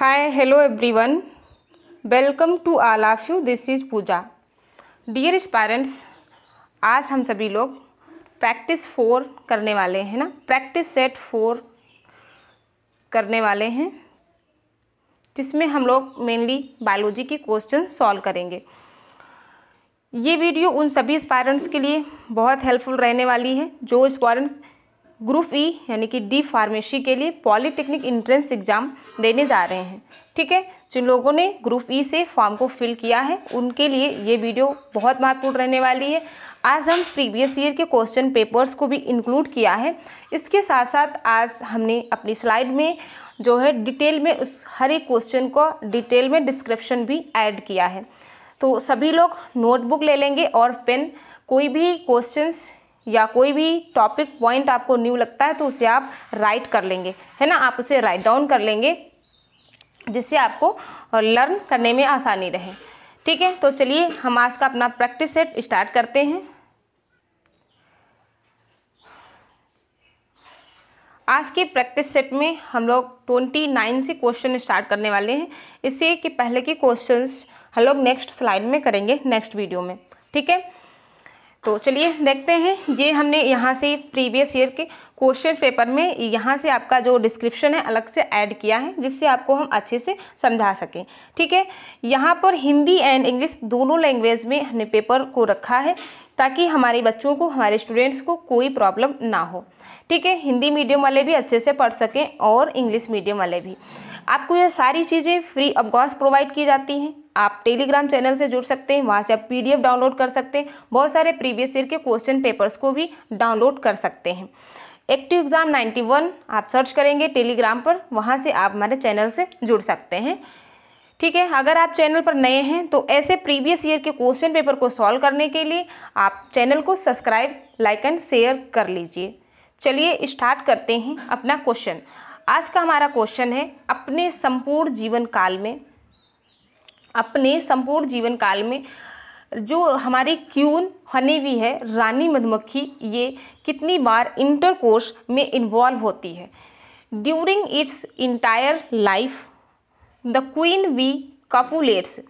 hi hello everyone welcome to all of you this is Pooja dear parents, आज हम सभी लोग प्रैक्टिस फोर करने वाले हैं ना प्रैक्टिस सेट फोर करने वाले हैं जिसमें हम लोग मेनली बायोलॉजी के क्वेश्चन सॉल्व करेंगे ये वीडियो उन सभी स्पायरेंट्स के लिए बहुत हेल्पफुल रहने वाली है जो स्पायरेंट्स ग्रुप ई e, यानी कि डी फार्मेसी के लिए पॉलीटेक्निक इंट्रेंस एग्ज़ाम देने जा रहे हैं ठीक है जिन लोगों ने ग्रुप ई e से फॉर्म को फिल किया है उनके लिए ये वीडियो बहुत महत्वपूर्ण रहने वाली है आज हम प्रीवियस ईयर के क्वेश्चन पेपर्स को भी इंक्लूड किया है इसके साथ साथ आज हमने अपनी स्लाइड में जो है डिटेल में उस हर एक क्वेश्चन को डिटेल में डिस्क्रिप्शन भी ऐड किया है तो सभी लोग नोटबुक ले लेंगे और पेन कोई भी क्वेश्चंस या कोई भी टॉपिक पॉइंट आपको न्यू लगता है तो उसे आप राइट कर लेंगे है ना आप उसे राइट डाउन कर लेंगे जिससे आपको लर्न करने में आसानी रहे ठीक है तो चलिए हम आज का अपना प्रैक्टिस सेट स्टार्ट करते हैं आज की प्रैक्टिस सेट में हम लोग ट्वेंटी नाइन से क्वेश्चन स्टार्ट करने वाले हैं इससे कि पहले के क्वेश्चंस हम लोग नेक्स्ट स्लाइड में करेंगे नेक्स्ट वीडियो में ठीक है तो चलिए देखते हैं ये हमने यहाँ से प्रीवियस ईयर के क्वेश्चन पेपर में यहाँ से आपका जो डिस्क्रिप्शन है अलग से ऐड किया है जिससे आपको हम अच्छे से समझा सकें ठीक है यहाँ पर हिंदी एंड इंग्लिश दोनों लैंग्वेज में हमने पेपर को रखा है ताकि हमारे बच्चों को हमारे स्टूडेंट्स को कोई प्रॉब्लम ना हो ठीक है हिंदी मीडियम वाले भी अच्छे से पढ़ सकें और इंग्लिश मीडियम वाले भी आपको यह सारी चीज़ें फ्री ऑफ कॉस्ट प्रोवाइड की जाती हैं आप टेलीग्राम चैनल से जुड़ सकते हैं वहाँ से आप पी डाउनलोड कर सकते हैं बहुत सारे प्रीवियस ईयर के क्वेश्चन पेपर्स को भी डाउनलोड कर सकते हैं एक्टिव एग्ज़ाम 91 आप सर्च करेंगे टेलीग्राम पर वहाँ से आप हमारे चैनल से जुड़ सकते हैं ठीक है अगर आप चैनल पर नए हैं तो ऐसे प्रीवियस ईयर के क्वेश्चन पेपर को सॉल्व करने के लिए आप चैनल को सब्सक्राइब लाइक एंड शेयर कर लीजिए चलिए स्टार्ट करते हैं अपना क्वेश्चन आज का हमारा क्वेश्चन है अपने संपूर्ण जीवन काल में अपने संपूर्ण जीवन काल में जो हमारी क्यून हनी भी है रानी मधुमक्खी ये कितनी बार इंटरकोर्स में इन्वॉल्व होती है during its entire life the queen bee copulates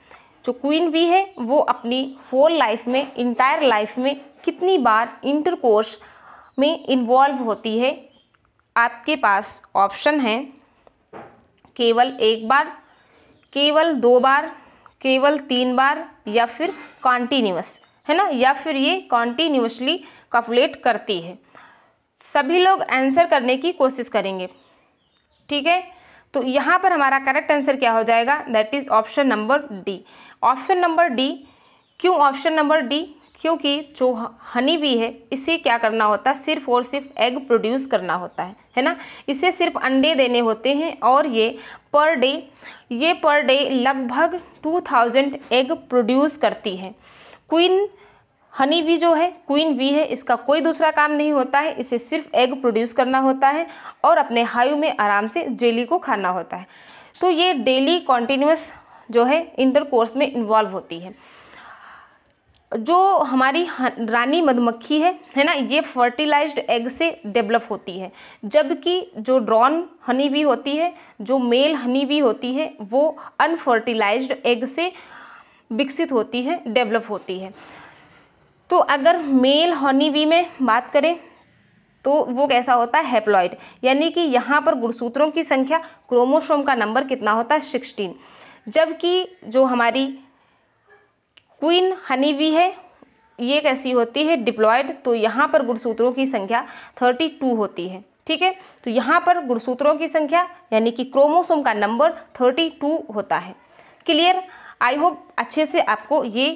जो क्वीन वी है वो अपनी होल लाइफ में इंटायर लाइफ में कितनी बार इंटरकोर्स में इन्वॉल्व होती है आपके पास ऑप्शन है केवल एक बार केवल दो बार केवल तीन बार या फिर कॉन्टीन्यूस है ना या फिर ये कॉन्टीन्यूसली कॉपुलेट करती है सभी लोग आंसर करने की कोशिश करेंगे ठीक है तो यहाँ पर हमारा करेक्ट आंसर क्या हो जाएगा that is option number D option number D क्यों ऑप्शन नंबर डी क्योंकि जो हनी भी है इसे क्या करना होता है सिर्फ और सिर्फ एग प्रोड्यूस करना होता है है ना इसे सिर्फ अंडे देने होते हैं और ये पर डे ये पर डे लगभग 2000 एग प्रोड्यूस करती है क्वीन हनी भी जो है क्वीन भी है इसका कोई दूसरा काम नहीं होता है इसे सिर्फ एग प्रोड्यूस करना होता है और अपने हायु में आराम से जेली को खाना होता है तो ये डेली कॉन्टीन्यूस जो है इंटरकोर्स में इन्वॉल्व होती है जो हमारी रानी मधुमक्खी है है ना ये फर्टिलाइज्ड एग से डेवलप होती है जबकि जो ड्रॉन हनी भी होती है जो मेल हनी भी होती है वो अनफर्टिलाइज्ड एग से विकसित होती है डेवलप होती है तो अगर मेल हनीवी में बात करें तो वो कैसा होता है हेप्लॉइड यानी कि यहाँ पर गुणसूत्रों की संख्या क्रोमोसोम का नंबर कितना होता है सिक्सटीन जबकि जो हमारी क्वीन हनी भी है ये कैसी होती है डिप्लॉयड तो यहाँ पर गुणसूत्रों की संख्या थर्टी टू होती है ठीक है तो यहाँ पर गुणसूत्रों की संख्या यानी कि क्रोमोसोम का नंबर थर्टी टू होता है क्लियर आई होप अच्छे से आपको ये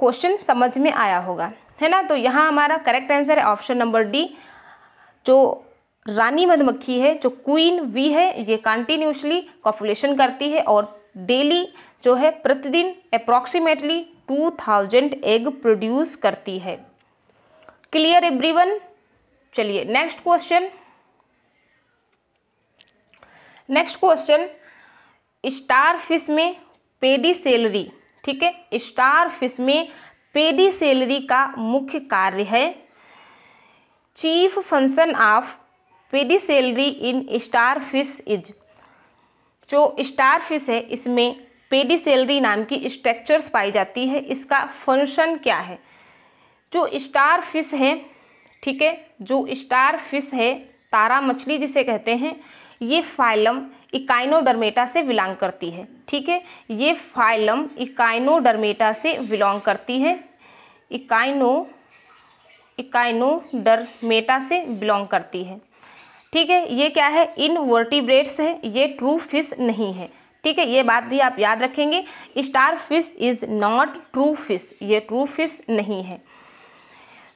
क्वेश्चन समझ में आया होगा है ना तो यहाँ हमारा करेक्ट आंसर है ऑप्शन नंबर डी जो रानी मधुमक्खी है जो क्वीन वी है ये कंटिन्यूसली कॉपुलेशन करती है और डेली जो है प्रतिदिन अप्रॉक्सीमेटली 2000 एग प्रोड्यूस करती है क्लियर एवरीवन चलिए next question next question star fish में पेडी सेलरी ठीक है स्टार फिश में पेडी सेलरी का मुख्य कार्य है chief function of pedicellariae in star fish is जो स्टार फिश है इसमें पेडिसेलरी नाम की स्ट्रक्चर्स पाई जाती है इसका फंक्शन क्या है जो स्टार फिश है ठीक है जो स्टार फिश है तारा मछली जिसे कहते हैं ये फाइलम इकाइनोडर्मेटा से बिलोंग करती है ठीक है ये फाइलम इकाइनोडर्मेटा से बिलोंग करती है इकाइनो इकाइनोडर्मेटा से बिलोंग करती है ठीक है ये क्या है इन वर्टिब्रेट्स है ये ट्रू फिश नहीं है ठीक है ये बात भी आप याद रखेंगे star fish is not true fish ये ट्रू फिश नहीं है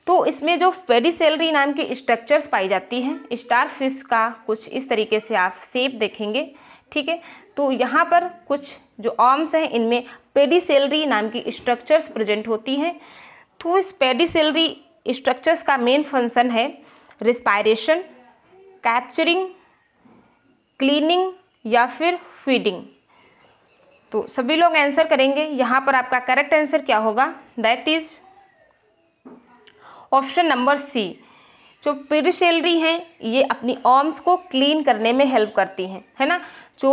तो इसमें जो फेडिसेलरी नाम की स्ट्रक्चर्स पाई जाती हैं स्टार फिश का कुछ इस तरीके से आप सेप देखेंगे ठीक है तो यहाँ पर कुछ जो ऑम्स हैं इनमें पेडिसेलरी नाम की स्ट्रक्चर्स प्रेजेंट होती हैं तो इस पेडिसेलरी स्ट्रक्चर्स का मेन फंक्शन है रिस्पायरेशन कैप्चरिंग क्लीनिंग या फिर फीडिंग तो सभी लोग आंसर करेंगे यहाँ पर आपका करेक्ट आंसर क्या होगा that is option number C जो पेरिशेलरी हैं ये अपनी ऑम्स को क्लीन करने में हेल्प करती हैं है ना जो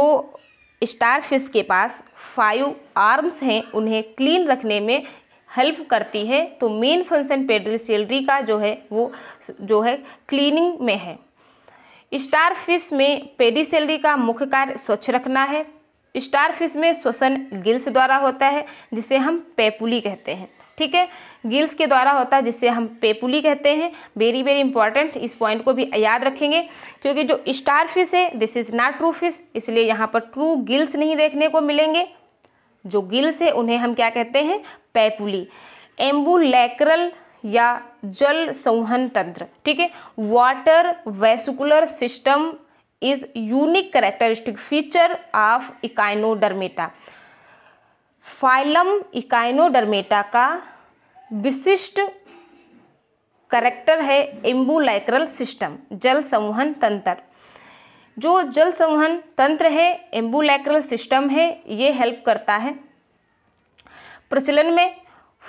स्टार फिश के पास फाइव आर्म्स हैं उन्हें क्लीन रखने में हेल्प करती है तो मेन फंक्शन पेड्रिसेलरी का जो है वो जो है क्लीनिंग में है स्टार फिश में पेडिसेलरी का मुख्य कार्य स्वच्छ रखना है स्टार फिश में श्वसन गिल्स द्वारा होता है जिसे हम पेपुली कहते हैं ठीक है गिल्स के द्वारा होता है जिसे हम पेपुली कहते हैं वेरी वेरी इंपॉर्टेंट इस पॉइंट को भी याद रखेंगे क्योंकि जो स्टार फिश है this is not true fish इसलिए यहाँ पर ट्रू गिल्स नहीं देखने को मिलेंगे जो गिल्स है उन्हें हम क्या कहते हैं पैपुली एम्बुलैक्रल या जल संवहन तंत्र ठीक है water vesicular system is unique characteristic feature of echinodermata phylum echinodermata का विशिष्ट करेक्टर है एम्बुलैक्रल सिस्टम जल संवहन तंत्र जो जल संवहन तंत्र है एम्बुलैक्रल सिस्टम है ये हेल्प करता है प्रचलन में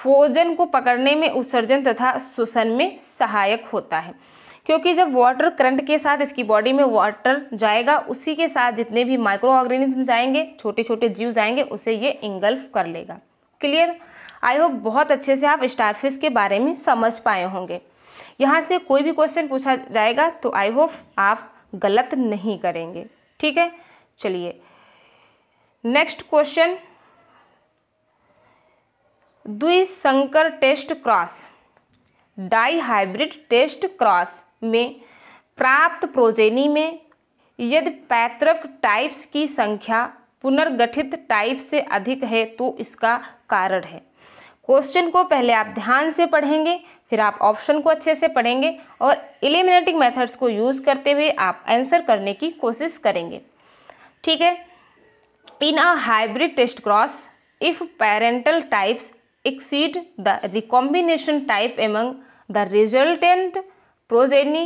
फोजन को पकड़ने में उत्सर्जन तथा शोषण में सहायक होता है क्योंकि जब वाटर करंट के साथ इसकी बॉडी में वाटर जाएगा उसी के साथ जितने भी माइक्रो ऑर्गेनिज्म जाएंगे छोटे छोटे जीव जाएंगे उसे ये इंगल्फ कर लेगा क्लियर आई होप बहुत अच्छे से आप स्टारफिश के बारे में समझ पाए होंगे यहाँ से कोई भी क्वेश्चन पूछा जाएगा तो आई होप आप गलत नहीं करेंगे ठीक है चलिए next question द्विशंकर test cross die hybrid test cross में प्राप्त प्रोजेनी में यदि पैतृक टाइप्स की संख्या पुनर्गठित टाइप से अधिक है तो इसका कारण है क्वेश्चन को पहले आप ध्यान से पढ़ेंगे फिर आप ऑप्शन को अच्छे से पढ़ेंगे और एलिमिनेटिंग मेथड्स को यूज़ करते हुए आप आंसर करने की कोशिश करेंगे ठीक है in a hybrid test cross if parental types exceed the recombination type among the resultant progeny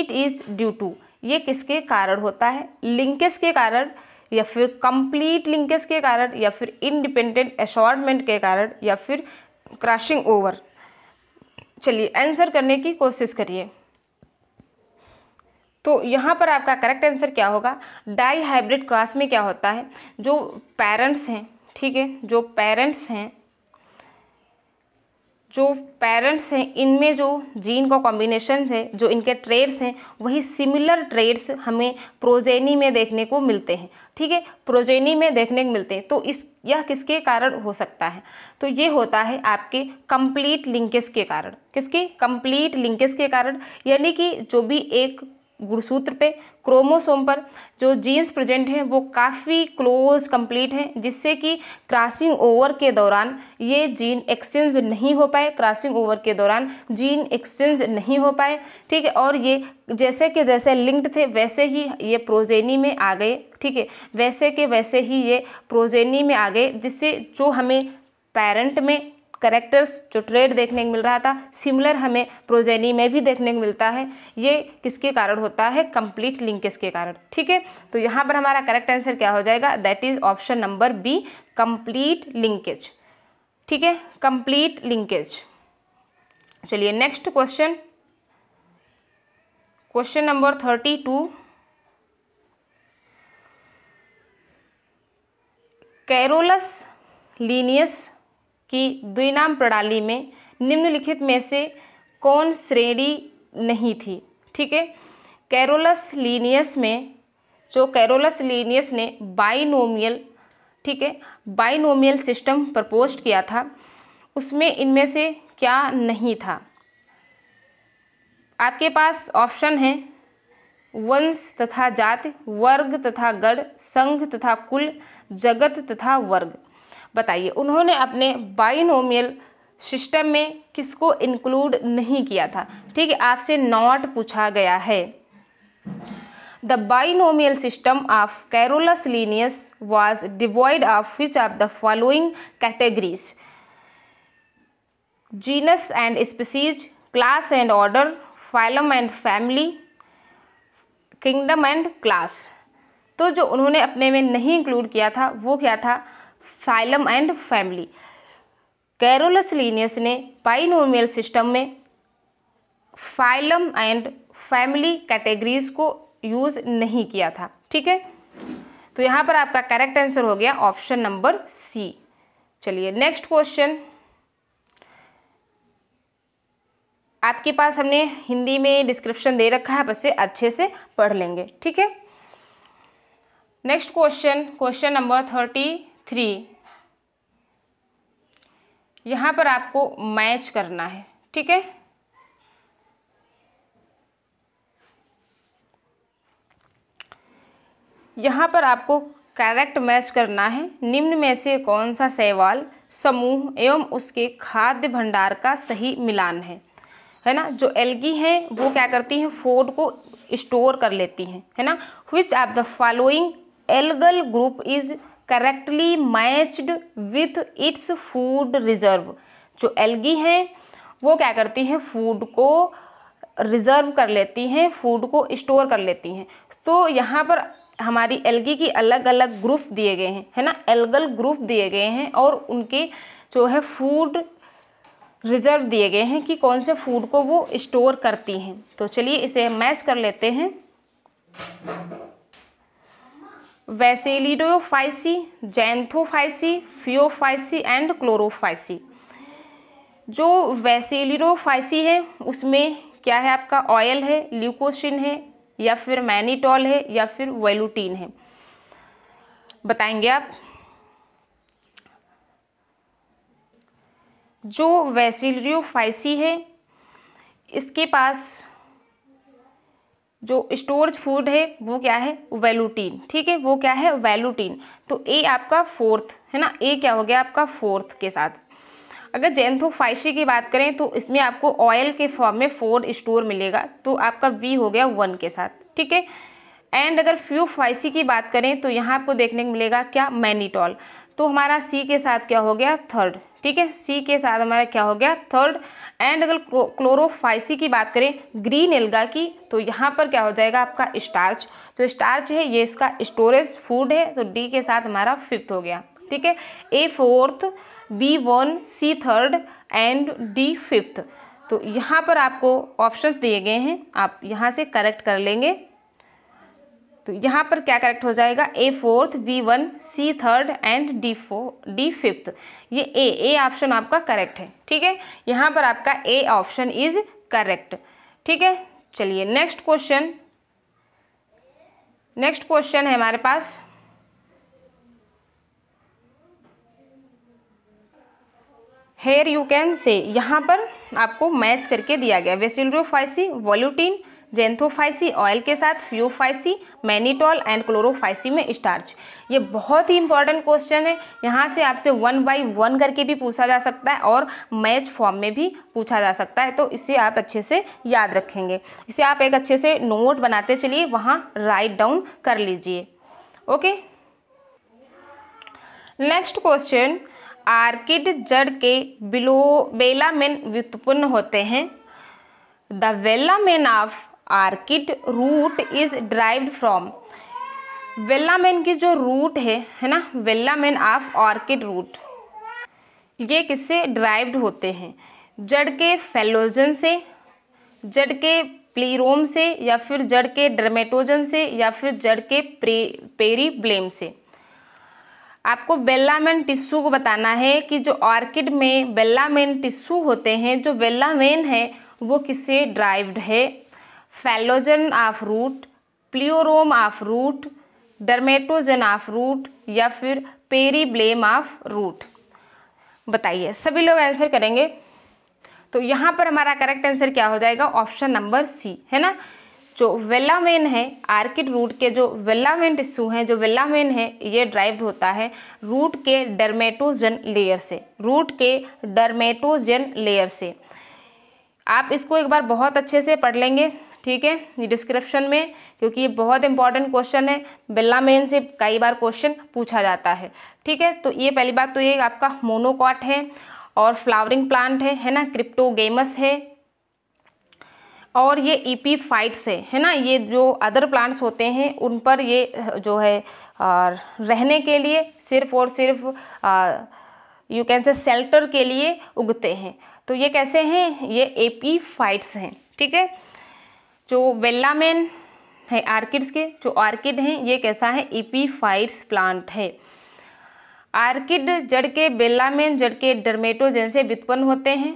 it is due to ये किसके कारण होता है लिंकेज के कारण या फिर कंप्लीट लिंकेज के कारण या फिर इनडिपेंडेंट एशॉर्टमेंट के कारण या फिर क्रैशिंग ओवर चलिए आंसर करने की कोशिश करिए तो यहाँ पर आपका करेक्ट आंसर क्या होगा डाई हाइब्रिड क्रॉस में क्या होता है जो पेरेंट्स हैं ठीक है जो पेरेंट्स हैं जो पेरेंट्स हैं इनमें जो जीन का कॉम्बिनेशन है जो इनके ट्रेड्स हैं वही सिमिलर ट्रेड्स हमें प्रोजेनी में देखने को मिलते हैं ठीक है प्रोजेनी में देखने को मिलते हैं तो इस यह किसके कारण हो सकता है तो ये होता है आपके कंप्लीट लिंकेज के कारण किसके कंप्लीट लिंकेज के कारण यानी कि जो भी एक गुणसूत्र पे क्रोमोसोम पर जो जीन्स प्रेजेंट हैं वो काफ़ी क्लोज कंप्लीट हैं जिससे कि क्रॉसिंग ओवर के दौरान ये जीन एक्सचेंज नहीं हो पाए क्रॉसिंग ओवर के दौरान जीन एक्सचेंज नहीं हो पाए ठीक है और ये जैसे कि जैसे लिंक्ड थे वैसे ही ये प्रोजेनी में आ गए ठीक है वैसे के वैसे ही ये प्रोजेनी में आ गए जिससे जो हमें पेरेंट में करेक्टर्स जो ट्रेड देखने को मिल रहा था सिमिलर हमें प्रोजेनी में भी देखने को मिलता है ये किसके कारण होता है कंप्लीट लिंकेज के कारण ठीक है तो यहाँ पर हमारा करेक्ट आंसर क्या हो जाएगा that is option number B complete linkage ठीक है कंप्लीट लिंकेज चलिए next question question number thirty two Carolus Linnaeus कि द्विनाम प्रणाली में निम्नलिखित में से कौन श्रेणी नहीं थी ठीक है कैरोलस लीनियस में जो कैरोलस लीनियस ने बाइनोमियल ठीक है बाइनोमियल सिस्टम प्रपोस्ट किया था उसमें इनमें से क्या नहीं था आपके पास ऑप्शन है वंश तथा जाति वर्ग तथा गढ़ संघ तथा कुल जगत तथा वर्ग बताइए उन्होंने अपने बाइनोमियल सिस्टम में किसको इंक्लूड नहीं किया था ठीक है आपसे नॉट पूछा गया है the binomial system of Carolus Linnaeus was devoid of which of the following categories genus and species class and order phylum and family kingdom and class तो जो उन्होंने अपने में नहीं इंक्लूड किया था वो क्या था phylum and family Carolus Linnaeus ने पाइनोमियल सिस्टम में फाइलम एंड फैमिली कैटेगरीज को यूज़ नहीं किया था ठीक है तो यहाँ पर आपका करेक्ट आंसर हो गया ऑप्शन नंबर सी चलिए नेक्स्ट क्वेश्चन आपके पास हमने हिंदी में डिस्क्रिप्शन दे रखा है बस उसे अच्छे से पढ़ लेंगे ठीक है next question question number thirty three यहाँ पर आपको मैच करना है ठीक है यहाँ पर आपको करेक्ट मैच करना है निम्न में से कौन सा सवाल समूह एवं उसके खाद्य भंडार का सही मिलान है है ना जो एल्गी हैं वो क्या करती हैं फूड को स्टोर कर लेती हैं है ना which are the following algal group is correctly matched with its food reserve जो एल्गी हैं वो क्या करती हैं फूड को रिजर्व कर लेती हैं फूड को स्टोर कर लेती हैं तो यहाँ पर हमारी एल्गी की अलग अलग ग्रुप दिए गए हैं है ना एल्गल ग्रुप दिए गए हैं और उनके जो है फूड रिजर्व दिए गए हैं कि कौन से फूड को वो स्टोर करती हैं तो चलिए इसे मैच कर लेते हैं bacillariophyceae xanthophyceae phaeophyceae and chlorophyceae जो वैसेलिडोफाइसी है उसमें क्या है आपका ऑयल है ल्यूकोसिन है या फिर मैनीटॉल है या फिर वेलुटीन है बताएंगे आप जो वैसेलिडोफाइसी है इसके पास जो स्टोरेज फूड है वो क्या है वेलुटीन ठीक है वो क्या है वेलुटीन तो ए आपका फोर्थ है ना ए क्या हो गया आपका फोर्थ के साथ अगर जेंथोफाइशी की बात करें तो इसमें आपको ऑयल के फॉर्म में फोर स्टोर मिलेगा तो आपका बी हो गया वन के साथ ठीक है एंड अगर फ्यू फाइसी की बात करें तो यहाँ आपको देखने को मिलेगा क्या मैनीटॉल तो हमारा सी के साथ क्या हो गया थर्ड ठीक है सी के साथ हमारा क्या हो गया थर्ड एंड अगर क्लोरोफाइसी की बात करें ग्रीन एल्गा की तो यहाँ पर क्या हो जाएगा आपका स्टार्च तो स्टार्च है ये इसका स्टोरेज फूड है तो डी के साथ हमारा फिफ्थ हो गया ठीक है A fourth B one C third and D fifth तो यहाँ पर आपको ऑप्शंस दिए गए हैं आप यहाँ से करेक्ट कर लेंगे तो यहाँ पर क्या करेक्ट हो जाएगा A fourth B one C third and D four D fifth ये ए ए ऑप्शन आपका करेक्ट है ठीक है यहाँ पर आपका ए ऑप्शन इज करेक्ट ठीक है चलिए नेक्स्ट क्वेश्चन नेक्स्ट क्वेश्चन है हमारे पास हेयर यू कैन से यहाँ पर आपको मैच करके दिया गया वेसिलरोफाइसी वॉल्यूटीन जेंथोफाइसी ऑयल के साथ फ्यूफाइसी मैनीटॉल एंड क्लोरोफाइसी में स्टार्च ये बहुत ही इंपॉर्टेंट क्वेश्चन है यहाँ से आपसे वन बाई वन करके भी पूछा जा सकता है और मैच फॉर्म में भी पूछा जा सकता है तो इसे आप अच्छे से याद रखेंगे इसे आप एक अच्छे से नोट बनाते चलिए वहाँ राइट डाउन कर लीजिए ओके नेक्स्ट क्वेश्चन आर्किड जड़ के बिलो बेलामेन व्युत्पन्न होते हैं the velamen of orchid root is derived from velamen की जो रूट है है ना वेल्लामेन ऑफ ऑर्किड रूट ये किससे ड्राइव्ड होते हैं जड़ के फेलोजन से जड़ के प्लीरोम से या फिर जड़ के ड्रमेटोजन से या फिर जड़ के पेरी ब्लेम से आपको बेल्लामेन टिश्यू को बताना है कि जो ऑर्किड में बेल्लामेन टिश्यू होते हैं जो बेल्लामेन है वो किससे ड्राइव्ड है phellogen of root plerome of root dermatogen of root या फिर पेरी ब्लेम ऑफ रूट बताइए सभी लोग आंसर करेंगे तो यहाँ पर हमारा करेक्ट आंसर क्या हो जाएगा ऑप्शन नंबर सी है ना जो वेलामेन है आर्किड रूट के जो वेलामेन टिश्यू हैं जो वेलामेन है ये ड्राइव्ड होता है रूट के डर्मेटोजन लेयर से रूट के डर्मेटोजन लेयर से आप इसको एक बार बहुत अच्छे से पढ़ लेंगे ठीक है डिस्क्रिप्शन में क्योंकि ये बहुत इंपॉर्टेंट क्वेश्चन है बिल्ला मेन से कई बार क्वेश्चन पूछा जाता है ठीक है तो ये पहली बात तो ये आपका मोनोकॉट है और फ्लावरिंग प्लांट है है ना क्रिप्टोगेमस है और ये ईपी e फाइट्स है है ना ये जो अदर प्लांट्स होते हैं उन पर ये जो है और रहने के लिए सिर्फ और सिर्फ यू कैन से सेल्टर के लिए उगते हैं तो ये कैसे हैं ये एपी फाइट्स हैं ठीक है जो वेल्लामेन है आर्किड्स के जो आर्किड हैं ये कैसा है इपीफाइट्स e प्लांट है आर्किड जड़ के बेलामेन जड़ के डर्मेटोजन से व्युत्पन्न होते हैं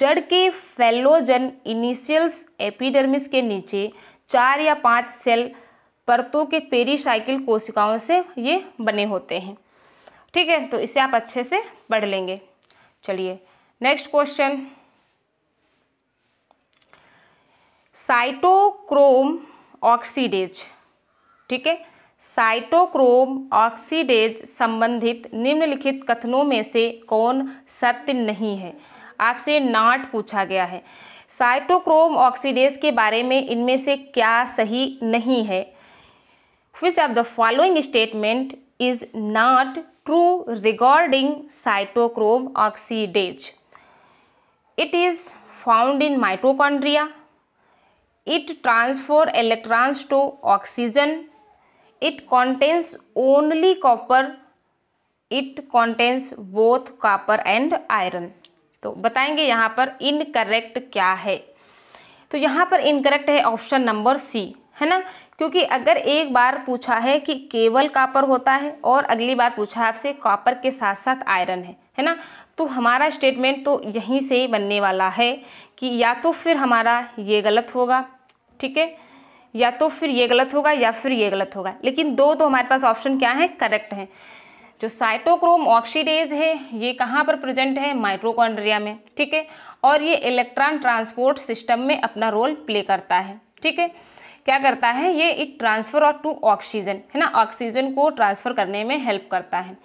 जड़ के फेलोजन इनिशियल्स एपिडर्मिस के नीचे चार या पांच सेल परतों के पेरीसाइकिल कोशिकाओं से ये बने होते हैं ठीक है तो इसे आप अच्छे से पढ़ लेंगे चलिए नेक्स्ट क्वेश्चन साइटोक्रोम ऑक्सीडेज ठीक है साइटोक्रोम ऑक्सीडेज संबंधित निम्नलिखित कथनों में से कौन सत्य नहीं है आपसे नाट पूछा गया है साइटोक्रोम ऑक्सीडेज के बारे में इनमें से क्या सही नहीं है which of the following statement is not true regarding cytochrome oxidase it is found in mitochondria it transfer electrons to oxygen it contains only copper it contains both copper and iron तो बताएंगे यहाँ पर incorrect क्या है तो यहाँ पर incorrect है ऑप्शन नंबर सी है ना क्योंकि अगर एक बार पूछा है कि केवल कापर होता है और अगली बार पूछा है आपसे कॉपर के साथ साथ आयरन है है ना तो हमारा स्टेटमेंट तो यहीं से बनने वाला है कि या तो फिर हमारा ये गलत होगा ठीक है या तो फिर ये गलत होगा या फिर ये गलत होगा लेकिन दो तो हमारे पास ऑप्शन क्या है करेक्ट है जो साइटोक्रोम ऑक्सीडेज है ये कहाँ पर प्रेजेंट है माइट्रोकॉन्ड्रिया में ठीक है और ये इलेक्ट्रॉन ट्रांसपोर्ट सिस्टम में अपना रोल प्ले करता है ठीक है क्या करता है ये it transfer of to oxygen है ना ऑक्सीजन को ट्रांसफ़र करने में हेल्प करता है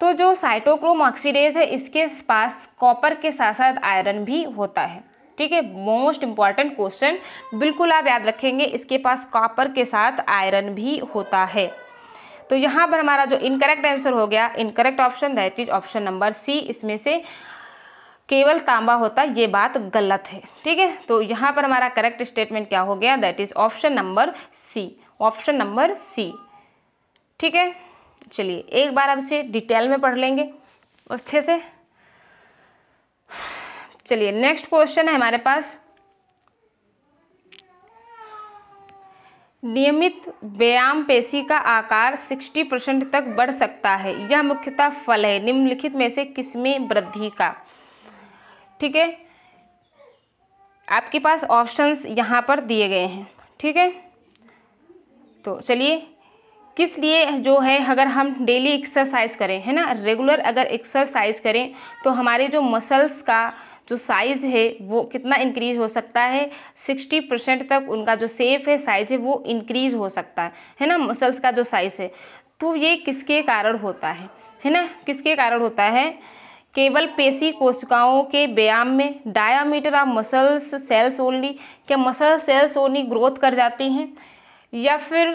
तो जो साइटोक्रोम ऑक्सीडेज है इसके पास कॉपर के साथ साथ आयरन भी होता है ठीक है मोस्ट इंपॉर्टेंट क्वेश्चन बिल्कुल आप याद रखेंगे इसके पास कॉपर के साथ आयरन भी होता है तो यहाँ पर हमारा जो इनकरेक्ट आंसर हो गया incorrect option that is option number C इसमें से केवल तांबा होता ये बात गलत है ठीक है तो यहाँ पर हमारा करेक्ट स्टेटमेंट क्या हो गया that is option number C option number C ठीक है चलिए एक बार अब इसे डिटेल में पढ़ लेंगे अच्छे से चलिए नेक्स्ट क्वेश्चन है हमारे पास नियमित व्यायाम पेशी का आकार 60 परसेंट तक बढ़ सकता है यह मुख्यतः फल है निम्नलिखित में से किसमें वृद्धि का ठीक है आपके पास ऑप्शंस यहाँ पर दिए गए हैं ठीक है तो चलिए किस लिए जो है अगर हम डेली एक्सरसाइज करें है ना रेगुलर अगर एक्सरसाइज करें तो हमारे जो मसल्स का जो साइज़ है वो कितना इंक्रीज हो सकता है 60 परसेंट तक उनका जो सेप है साइज़ है वो इंक्रीज हो सकता है है ना मसल्स का जो साइज़ है तो ये किसके कारण होता है है ना किसके कारण होता है केवल पेशी कोशिकाओं के व्यायाम में diameter of muscles cells only क्या मसल सेल्स ओनली ग्रोथ कर जाती हैं या फिर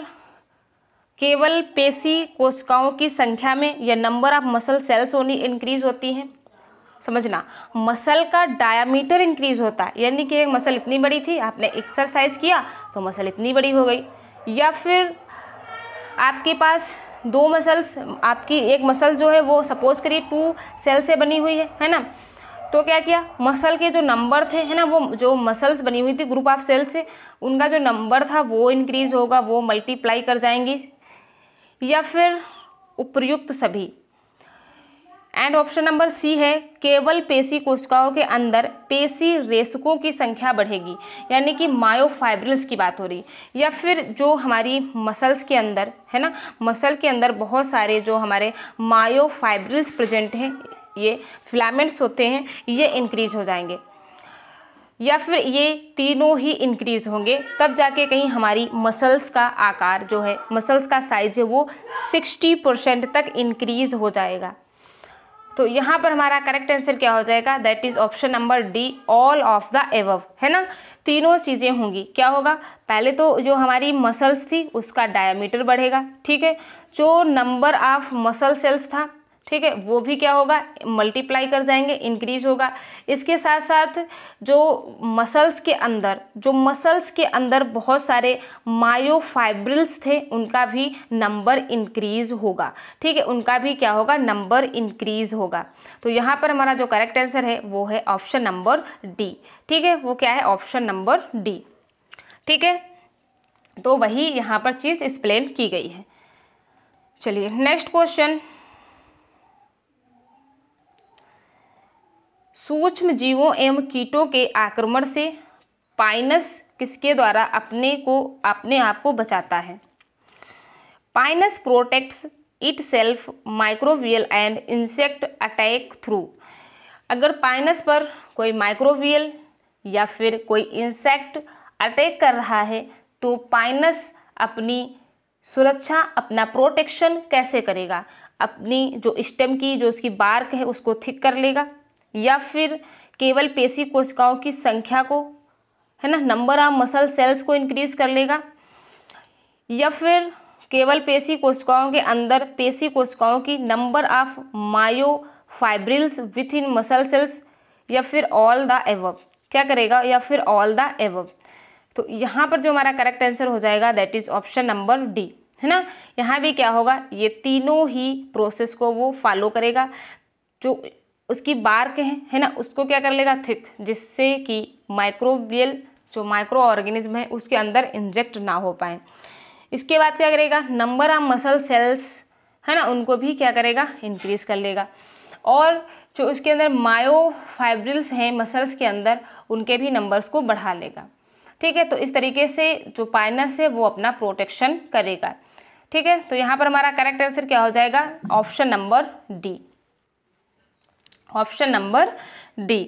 केवल पेशी कोशिकाओं की संख्या में या number of muscle cells only increase होती हैं समझना मसल का डायामीटर इंक्रीज होता है यानी कि एक मसल इतनी बड़ी थी आपने एक्सरसाइज किया तो मसल इतनी बड़ी हो गई या फिर आपके पास दो मसल्स आपकी एक मसल जो है वो सपोज करिए टू सेल से बनी हुई है है ना तो क्या किया मसल के जो नंबर थे है ना वो जो मसल्स बनी हुई थी ग्रुप ऑफ सेल से उनका जो नंबर था वो इंक्रीज होगा वो मल्टीप्लाई कर जाएंगी या फिर उपयुक्त सभी एंड ऑप्शन नंबर सी है केवल पेशी कोशिकाओं के अंदर पेशी रेशकों की संख्या बढ़ेगी यानी कि मायोफाइब्रिल्स की बात हो रही या फिर जो हमारी मसल्स के अंदर है ना मसल के अंदर बहुत सारे जो हमारे मायोफाइब्रिल्स प्रेजेंट हैं ये फिलामेंट्स होते हैं ये इंक्रीज हो जाएंगे या फिर ये तीनों ही इंक्रीज होंगे तब जाके कहीं हमारी मसल्स का आकार जो है मसल्स का साइज है वो 60 परसेंट तक इंक्रीज हो जाएगा तो यहाँ पर हमारा करेक्ट आंसर क्या हो जाएगा that is option number D all of the above है ना तीनों चीज़ें होंगी क्या होगा पहले तो जो हमारी मसल्स थी उसका डायामीटर बढ़ेगा ठीक है जो नंबर ऑफ मसल सेल्स था ठीक है वो भी क्या होगा मल्टीप्लाई कर जाएंगे इंक्रीज होगा इसके साथ साथ जो मसल्स के अंदर जो मसल्स के अंदर बहुत सारे मायोफाइब्रिल्स थे उनका भी नंबर इंक्रीज होगा ठीक है उनका भी क्या होगा नंबर इंक्रीज होगा तो यहाँ पर हमारा जो करेक्ट आंसर है वो है ऑप्शन नंबर डी ठीक है वो क्या है ऑप्शन नंबर डी ठीक है तो वही यहाँ पर चीज़ एक्सप्लेन की गई है चलिए नेक्स्ट क्वेश्चन सूक्ष्म जीवों एवं कीटों के आक्रमण से पाइनस किसके द्वारा अपने को अपने आप को बचाता है pinus protects itself microbial and insect attack through अगर पाइनस पर कोई माइक्रोवियल या फिर कोई इंसेक्ट अटैक कर रहा है तो पाइनस अपनी सुरक्षा अपना प्रोटेक्शन कैसे करेगा अपनी जो स्टेम की जो उसकी बार्क है उसको थिक कर लेगा या फिर केवल पेशी कोशिकाओं की संख्या को है ना नंबर ऑफ मसल सेल्स को इंक्रीज कर लेगा या फिर केवल पेशी कोशिकाओं के अंदर पेशी कोशिकाओं की number of myofibrils within muscle cells या फिर ऑल द एवब क्या करेगा या फिर ऑल द एवब तो यहाँ पर जो हमारा करेक्ट आंसर हो जाएगा that is option number D है ना यहाँ भी क्या होगा ये तीनों ही प्रोसेस को वो फॉलो करेगा जो उसकी बार्क है है ना उसको क्या कर लेगा थिक जिससे कि माइक्रोबियल जो माइक्रो ऑर्गेनिज्म है उसके अंदर इंजेक्ट ना हो पाए इसके बाद क्या करेगा नंबर ऑफ मसल सेल्स है ना उनको भी क्या करेगा इंक्रीज कर लेगा और जो उसके अंदर मायोफाइब्रिल्स हैं मसल्स के अंदर उनके भी नंबर्स को बढ़ा लेगा ठीक है तो इस तरीके से जो पाइनस है वो अपना प्रोटेक्शन करेगा ठीक है तो यहाँ पर हमारा करेक्ट आंसर क्या हो जाएगा option number D option number D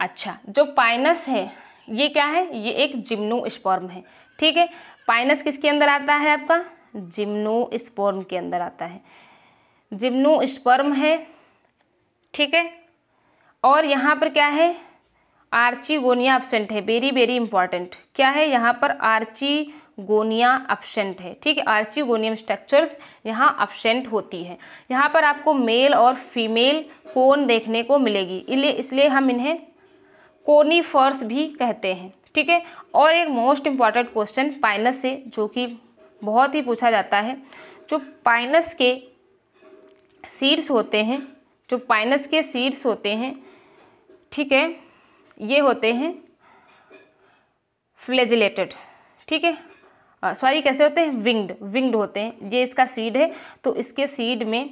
अच्छा जो पाइनस है ये क्या है ये एक जिम्नो स्पॉर्म है ठीक है पाइनस किसके अंदर आता है आपका जिम्नो स्पॉर्म के अंदर आता है जिम्नो स्पर्म है ठीक है और यहाँ पर क्या है आर्ची वोनिया एबसेंट है वेरी वेरी इंपॉर्टेंट क्या है यहाँ पर आर्ची गोनिया अपसेंट है ठीक है आर्चियोगोनियम स्ट्रक्चर्स यहाँ अपसेंट होती है यहाँ पर आपको मेल और फीमेल कोन देखने को मिलेगी इसलिए हम इन्हें कोनीफर्स भी कहते हैं ठीक है और एक मोस्ट इम्पॉर्टेंट क्वेश्चन पाइनस से जो कि बहुत ही पूछा जाता है जो पाइनस के सीड्स होते हैं जो पाइनस के सीड्स होते हैं ठीक है ये होते हैं फ्लेजिलेटेड ठीक है सॉरी कैसे होते हैं विंग्ड विंग्ड होते हैं ये इसका सीड है तो इसके सीड में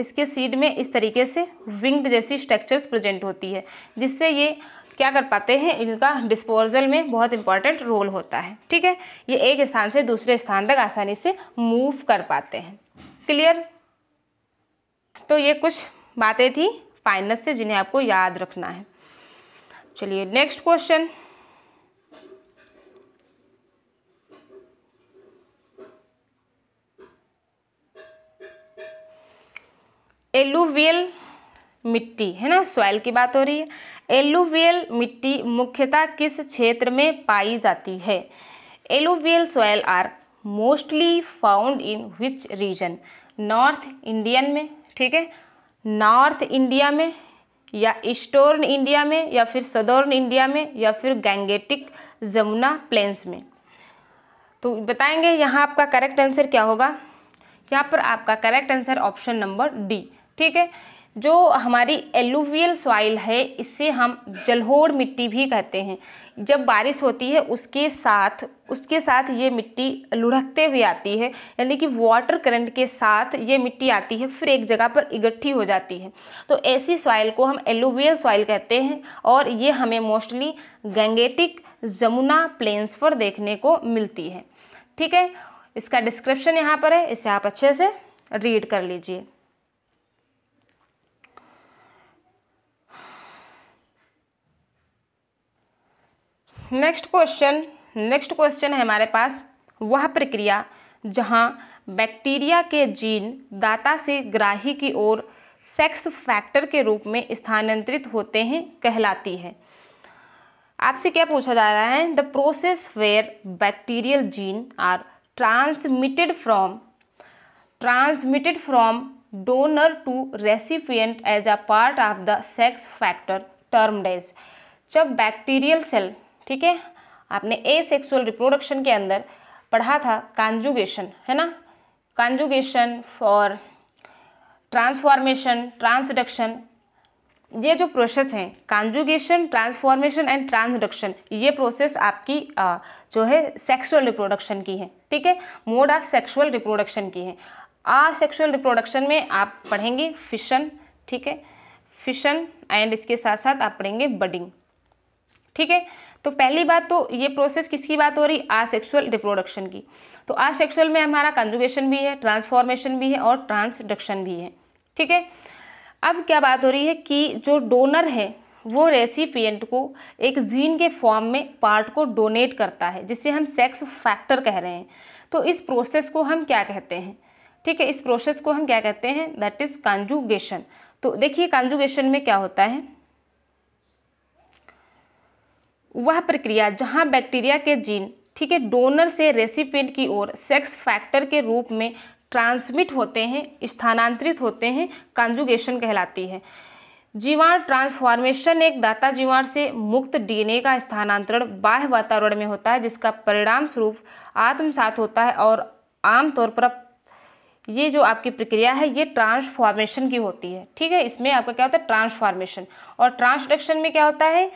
इसके सीड में इस तरीके से विंग्ड जैसी स्ट्रक्चर्स प्रेजेंट होती है जिससे ये क्या कर पाते हैं इनका डिस्पोजल में बहुत इंपॉर्टेंट रोल होता है ठीक है ये एक स्थान से दूसरे स्थान तक आसानी से मूव कर पाते हैं क्लियर तो ये कुछ बातें थी फाइनस से जिन्हें आपको याद रखना है चलिए नेक्स्ट क्वेश्चन एलुवियल मिट्टी है ना सॉइल की बात हो रही है एलुवियल मिट्टी मुख्यतः किस क्षेत्र में पाई जाती है alluvial soil are mostly found in which region north Indian में ठीक है नॉर्थ इंडिया में या ईस्टर्न इंडिया में या फिर सदर्न इंडिया में या फिर गैंगेटिक जमुना प्लेन्स में तो बताएंगे यहाँ आपका करेक्ट आंसर क्या होगा यहाँ पर आपका correct answer option number D ठीक है जो हमारी एलुवियल सॉइल है इससे हम जलहोड़ मिट्टी भी कहते हैं जब बारिश होती है उसके साथ उसके साथ ये मिट्टी लुढ़कते हुए आती है यानी कि वाटर करंट के साथ ये मिट्टी आती है फिर एक जगह पर इकट्ठी हो जाती है तो ऐसी सॉइल को हम एलोवियल सॉइल कहते हैं और ये हमें मोस्टली गंगेटिक जमुना प्लेन्स पर देखने को मिलती है ठीक है इसका डिस्क्रिप्शन यहाँ पर है इसे आप अच्छे से रीड कर लीजिए नेक्स्ट क्वेश्चन नेक्स्ट क्वेश्चन है हमारे पास वह प्रक्रिया जहां बैक्टीरिया के जीन दाता से ग्राही की ओर सेक्स फैक्टर के रूप में स्थानांतरित होते हैं कहलाती है आपसे क्या पूछा जा रहा है the process where bacterial gene are transmitted from transmitted from donor to recipient as a part of the sex factor term days जब बैक्टीरियल सेल ठीक है आपने ए सेक्सुअल रिप्रोडक्शन के अंदर पढ़ा था कांजुगेशन है ना कांजुगेशन फॉर ट्रांसफॉर्मेशन ट्रांसडक्शन ये जो प्रोसेस हैं कांजुगेशन ट्रांसफॉर्मेशन एंड ट्रांसडक्शन ये प्रोसेस आपकी आ, जो है सेक्सुअल रिप्रोडक्शन की है ठीक है मोड ऑफ सेक्सुअल रिप्रोडक्शन की है आ सेक्सुअल रिप्रोडक्शन में आप पढ़ेंगे फिशन ठीक है फिशन एंड इसके साथ साथ आप पढ़ेंगे बडिंग ठीक है तो पहली बात तो ये प्रोसेस किसकी बात हो रही आसेक्सुअल रिप्रोडक्शन की तो आसेक्सुअल में हमारा कंजुगेशन भी है ट्रांसफॉर्मेशन भी है और ट्रांसडक्शन भी है ठीक है अब क्या बात हो रही है कि जो डोनर है वो रेसिपियंट को एक जीन के फॉर्म में पार्ट को डोनेट करता है जिसे हम सेक्स फैक्टर कह रहे हैं तो इस प्रोसेस को हम क्या कहते हैं ठीक है इस प्रोसेस को हम क्या कहते हैं दैट इज़ कॉन्जुगेशन तो देखिए कंजुगेशन में क्या होता है वह प्रक्रिया जहां बैक्टीरिया के जीन ठीक है डोनर से रेसिपेंट की ओर सेक्स फैक्टर के रूप में ट्रांसमिट होते हैं स्थानांतरित होते हैं कॉन्जुगेशन कहलाती है जीवाणु ट्रांसफॉर्मेशन एक दाता जीवाणु से मुक्त डीएनए का स्थानांतरण बाह्य वातावरण में होता है जिसका परिणाम स्वरूप आत्मसात होता है और आमतौर पर ये जो आपकी प्रक्रिया है ये ट्रांसफॉर्मेशन की होती है ठीक है इसमें आपका क्या होता है ट्रांसफॉर्मेशन और ट्रांसडक्शन में क्या होता है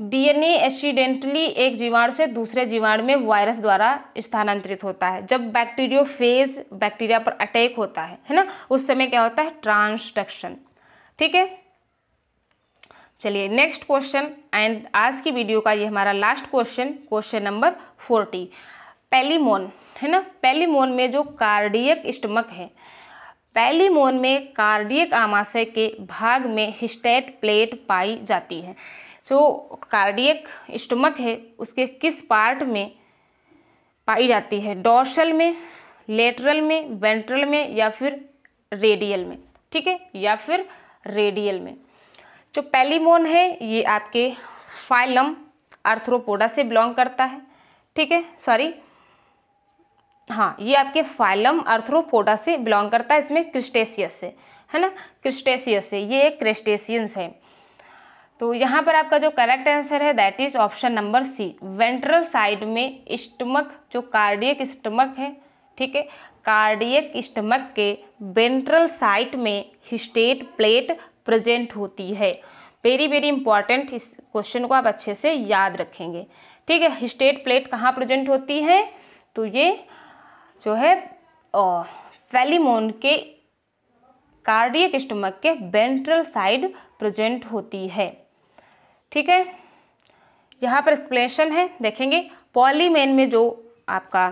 डीएनए एक्सीडेंटली एक जीवाणु से दूसरे जीवाणु में वायरस द्वारा स्थानांतरित होता है जब बैक्टीरियोफेज बैक्टीरिया पर अटैक होता है है ना उस समय क्या होता है ट्रांसडक्शन ठीक है चलिए नेक्स्ट क्वेश्चन एंड आज की वीडियो का ये हमारा last question question number forty Palaemon है ना पैलीमोन में जो कार्डियक स्टमक है पैलीमोन में कार्डियक आमाशय के भाग में हिस्टेट प्लेट पाई जाती है जो कार्डियक स्टमक है उसके किस पार्ट में पाई जाती है डोर्सल में लेटरल में वेंट्रल में या फिर रेडियल में ठीक है या फिर रेडियल में जो पैलीमोन है ये आपके फाइलम आर्थ्रोपोडा से बिलोंग करता है ठीक है सॉरी हाँ ये आपके फाइलम आर्थ्रोपोडा से बिलोंग करता है इसमें क्रिस्टेशियस से है ना क्रिस्टेशियस से ये एक क्रिस्टेशियंस है तो यहाँ पर आपका जो करेक्ट आंसर है that is option number C ventral side में स्टमक जो कार्डियक स्टमक है ठीक है कार्डियक स्टमक के वेंट्रल साइट में हिस्टेट प्लेट प्रेजेंट होती है वेरी वेरी इंपॉर्टेंट इस क्वेश्चन को आप अच्छे से याद रखेंगे ठीक है हिस्टेट प्लेट कहाँ प्रेजेंट होती है तो ये जो है फेलीमोन के कार्डियक स्टमक के वेंट्रल साइड प्रेजेंट होती है ठीक है यहाँ पर एक्सप्लेनेशन है देखेंगे पॉलीमेन में जो आपका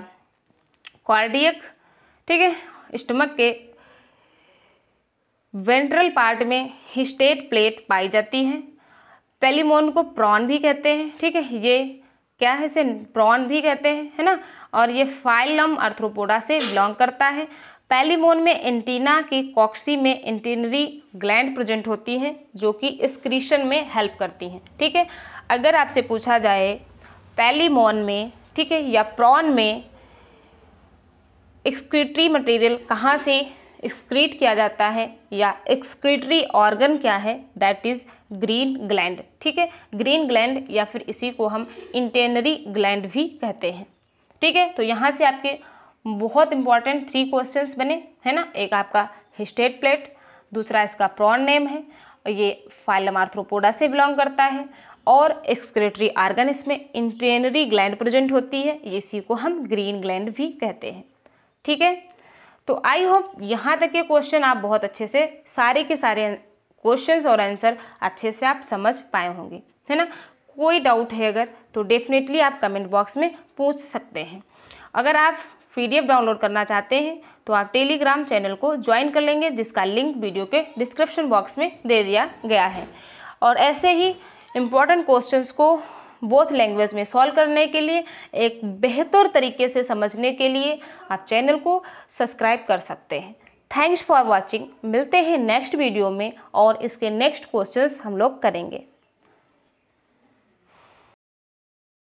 कार्डियक ठीक है स्टमक के वेंट्रल पार्ट में हिस्टेट प्लेट पाई जाती है पेलीमोन को प्रॉन भी कहते हैं ठीक है ये क्या है इसे प्रॉन भी कहते हैं है ना और ये फाइलम अर्थ्रोपोडा से बिलोंग करता है पैलीमोन में एंटीना की कॉक्सी में एंटीनरी ग्लैंड प्रेजेंट होती हैं जो कि स्क्रीशन में हेल्प करती हैं ठीक है अगर आपसे पूछा जाए पैलीमोन में ठीक है या प्रॉन में एक्सक्रीटरी मटेरियल कहाँ से एक्सक्रीट किया जाता है या एक्सक्रीटरी ऑर्गन क्या है दैट इज़ ग्रीन ग्लैंड ठीक है ग्रीन ग्लैंड या फिर इसी को हम इंटेनरी ग्लैंड भी कहते हैं ठीक है तो यहाँ से आपके बहुत इंपॉर्टेंट थ्री क्वेश्चंस बने है ना एक आपका हिस्टेट प्लेट दूसरा इसका प्रॉन नेम है ये फाइलम आर्थ्रोपोडा से बिलोंग करता है और एक्सक्रेटरी आर्गन इसमें इंटेनरी ग्लैंड प्रेजेंट होती है इसी को हम ग्रीन ग्लैंड भी कहते हैं ठीक है तो आई होप यहाँ तक के क्वेश्चन आप बहुत अच्छे से सारे के सारे क्वेश्चन और आंसर अच्छे से आप समझ पाए होंगे है ना कोई डाउट है अगर तो डेफिनेटली आप कमेंट बॉक्स में पूछ सकते हैं अगर आप पीडीएफ डाउनलोड करना चाहते हैं तो आप टेलीग्राम चैनल को ज्वाइन कर लेंगे जिसका लिंक वीडियो के डिस्क्रिप्शन बॉक्स में दे दिया गया है और ऐसे ही इम्पॉर्टेंट क्वेश्चंस को बोथ लैंग्वेज में सॉल्व करने के लिए एक बेहतर तरीके से समझने के लिए आप चैनल को सब्सक्राइब कर सकते हैं थैंक्स फॉर वॉचिंग मिलते हैं नेक्स्ट वीडियो में और इसके नेक्स्ट क्वेश्चन हम लोग करेंगे